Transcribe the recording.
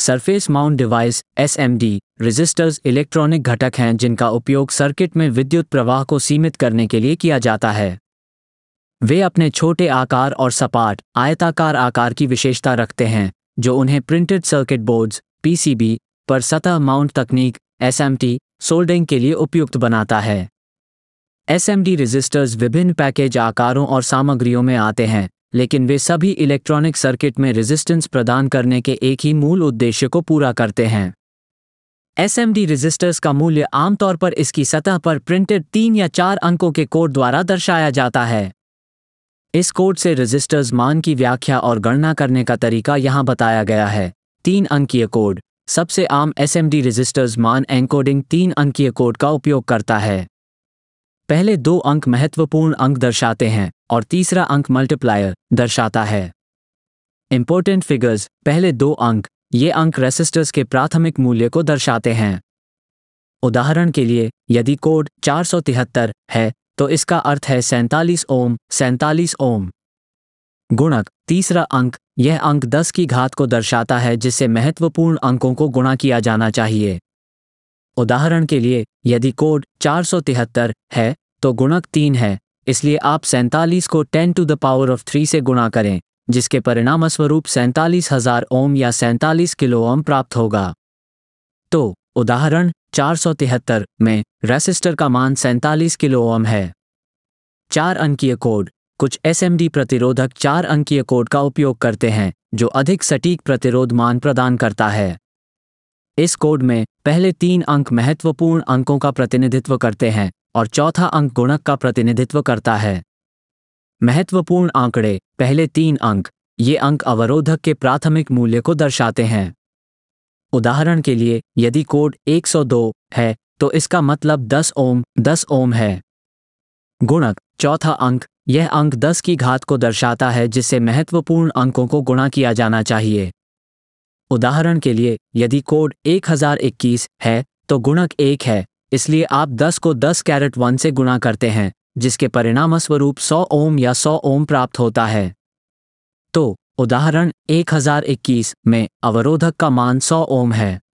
surface mount devices resistors electronic घटक हैं जिनका उपयोग सर्किट में विद्युत प्रवाह को सीमित करने के लिए किया जाता है वे अपने छोटे आकार और सपाट आयताकार आकार की विशेषता रखते हैं जो उन्हें प्रिंटेड सर्किट बोर्ड्स पीसीबी पर सतह माउंट तकनीक एसएमटी सोल्डिंग के लिए उपयुक्त बनाता है एसएमडी रेजिस्टर्स विभिन्न पैकेज आकारों और सामग्रियों में आते हैं लेकिन वे सभी इलेक्ट्रॉनिक सर्किट में रेजिस्टेंस प्रदान करने के एक ही मूल उद्देश्य को पूरा करते हैं एस एम डी रजिस्टर्स का मूल्य आमतौर पर इसकी सतह पर प्रिंटेड तीन या चार अंकों के कोड द्वारा दर्शाया जाता है इस कोड से रजिस्टर्स मान की व्याख्या और गणना करने का तरीका यहां बताया गया है तीन अंकीय कोड सबसे आम एस एम डी रजिस्टर्स मान एनकोडिंग तीन अंकीय कोड का उपयोग करता है पहले दो अंक महत्वपूर्ण अंक दर्शाते हैं और तीसरा अंक मल्टीप्लायर दर्शाता है इंपॉर्टेंट फिगर्स पहले दो अंक ये अंक रेसिस्टर्स के प्राथमिक मूल्य को दर्शाते हैं उदाहरण के लिए यदि कोड चार है तो इसका अर्थ है सैंतालीस ओम सैंतालीस ओम गुणक तीसरा अंक यह अंक 10 की घात को दर्शाता है जिससे महत्वपूर्ण अंकों को गुणा किया जाना चाहिए उदाहरण के लिए यदि कोड चार है तो गुणक तीन है इसलिए आप सैंतालीस को ten to the power of three से गुणा करें जिसके परिणामस्वरूप सैंतालीस हजार ओम या सैंतालीस किलो ओम प्राप्त होगा तो उदाहरण चार में रेसिस्टर का मान सैंतालीस किलो ओम है चार अंकीय कोड कुछ एसएमडी प्रतिरोधक चार अंकीय कोड का उपयोग करते हैं जो अधिक सटीक प्रतिरोध मान प्रदान करता है इस कोड में पहले तीन अंक महत्वपूर्ण अंकों का प्रतिनिधित्व करते हैं और चौथा अंक गुणक का प्रतिनिधित्व करता है महत्वपूर्ण आंकड़े पहले तीन अंक ये अंक अवरोधक के प्राथमिक मूल्य को दर्शाते हैं उदाहरण के लिए यदि कोड 102 है तो इसका मतलब 10 ओम 10 ओम है गुणक चौथा अंक यह अंक 10 की घात को दर्शाता है जिससे महत्वपूर्ण अंकों को गुणा किया जाना चाहिए उदाहरण के लिए यदि कोड 1021 है तो गुणक एक है इसलिए आप 10 को 10 कैरेट 1 से गुणा करते हैं जिसके परिणामस्वरूप 100 ओम या 100 ओम प्राप्त होता है तो उदाहरण 1021 में अवरोधक का मान 100 ओम है